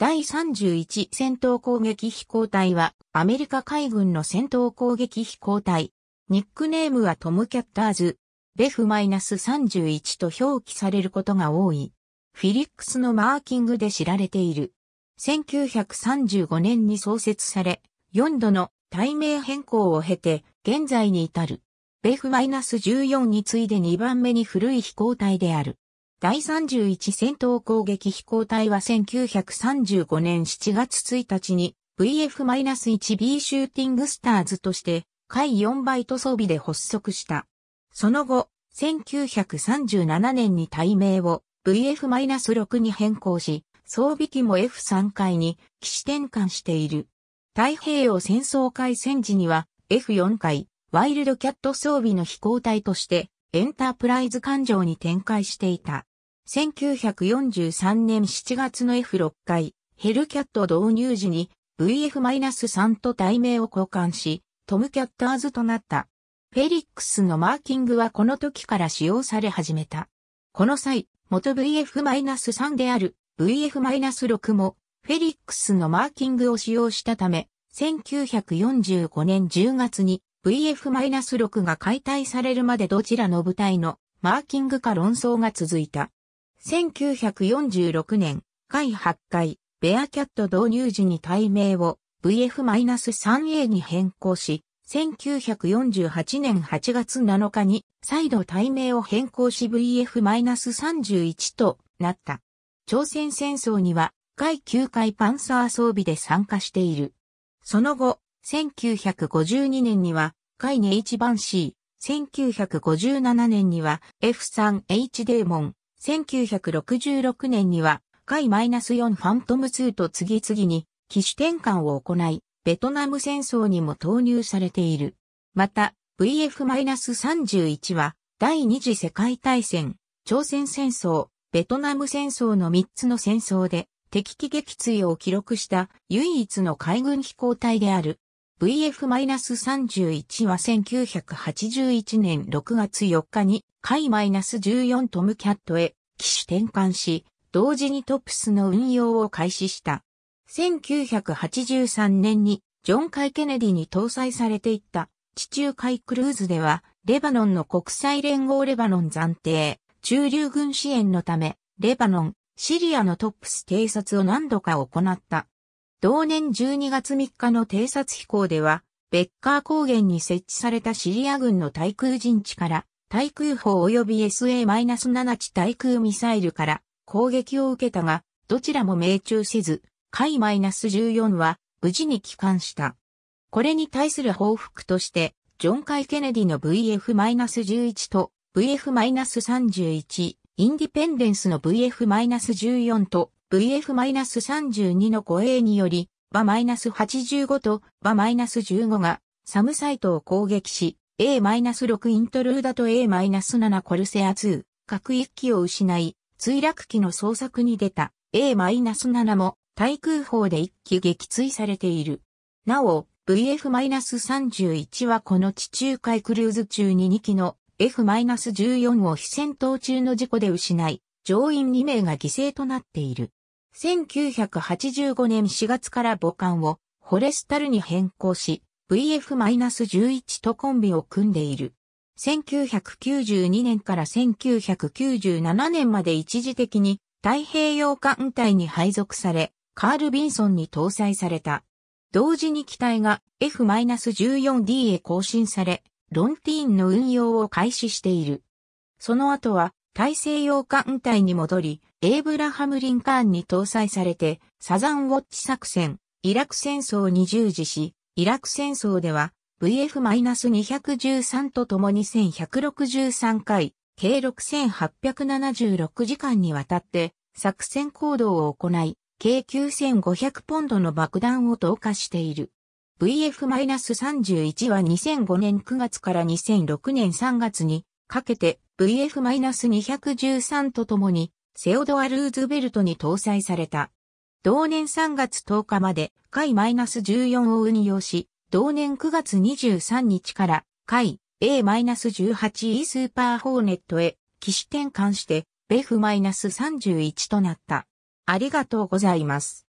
第31戦闘攻撃飛行隊はアメリカ海軍の戦闘攻撃飛行隊。ニックネームはトムキャッターズ、ベフ -31 と表記されることが多い。フィリックスのマーキングで知られている。1935年に創設され、4度の対名変更を経て、現在に至る。ベフ -14 に次いで2番目に古い飛行隊である。第31戦闘攻撃飛行隊は1935年7月1日に VF-1B シューティングスターズとして、海4イト装備で発足した。その後、1937年に隊名を VF-6 に変更し、装備機も F3 回に機種転換している。太平洋戦争開戦時には F4 回、ワイルドキャット装備の飛行隊としてエンタープライズ艦上に展開していた。1943年7月の F6 回、ヘルキャット導入時に VF-3 と題名を交換し、トムキャッターズとなった。フェリックスのマーキングはこの時から使用され始めた。この際、元 VF-3 である VF-6 もフェリックスのマーキングを使用したため、1945年10月に VF-6 が解体されるまでどちらの部隊のマーキングか論争が続いた。1946年、回8回、ベアキャット導入時に体名を VF-3A に変更し、1948年8月7日に再度体名を変更し VF-31 となった。朝鮮戦争には、海9回パンサー装備で参加している。その後、1952年には、海ネ H 番 C、1957年には F3H デーモン、1966年には、海 -4 ファントム2と次々に機種転換を行い、ベトナム戦争にも投入されている。また、VF-31 は、第二次世界大戦、朝鮮戦争、ベトナム戦争の3つの戦争で、敵機撃墜を記録した唯一の海軍飛行隊である。VF-31 は1981年6月4日に、海 -14 トムキャットへ機種転換し、同時にトップスの運用を開始した。1983年にジョン・カイ・ケネディに搭載されていった地中海クルーズでは、レバノンの国際連合レバノン暫定、中流軍支援のため、レバノン、シリアのトップス偵察を何度か行った。同年12月3日の偵察飛行では、ベッカー高原に設置されたシリア軍の対空陣地から、対空砲及び SA-7 地対空ミサイルから攻撃を受けたが、どちらも命中せず、海 -14 は無事に帰還した。これに対する報復として、ジョン・カイ・ケネディの VF-11 と VF-31、インディペンデンスの VF-14 と VF-32 の護衛により、馬 -85 とバ -15 がサムサイトを攻撃し、A-6 イントルーダと A-7 コルセア2、各1機を失い、墜落機の捜索に出た A-7 も対空砲で1機撃墜されている。なお、VF-31 はこの地中海クルーズ中に2機の F-14 を非戦闘中の事故で失い、乗員2名が犠牲となっている。1985年4月から母艦をホレスタルに変更し、VF-11 とコンビを組んでいる。1992年から1997年まで一時的に太平洋艦隊に配属され、カール・ビンソンに搭載された。同時に機体が F-14D へ更新され、ロンティーンの運用を開始している。その後は大西洋艦隊に戻り、エイブラハム・リンカーンに搭載されて、サザンウォッチ作戦、イラク戦争に従事し、イラク戦争では VF-213 と共に1163回、計6876時間にわたって作戦行動を行い、計9500ポンドの爆弾を投下している。VF-31 は2005年9月から2006年3月にかけて VF-213 とともにセオドア・ルーズベルトに搭載された。同年3月10日まで海 -14 を運用し、同年9月23日から海 A-18E スーパーホーネットへ機種転換して BF-31 となった。ありがとうございます。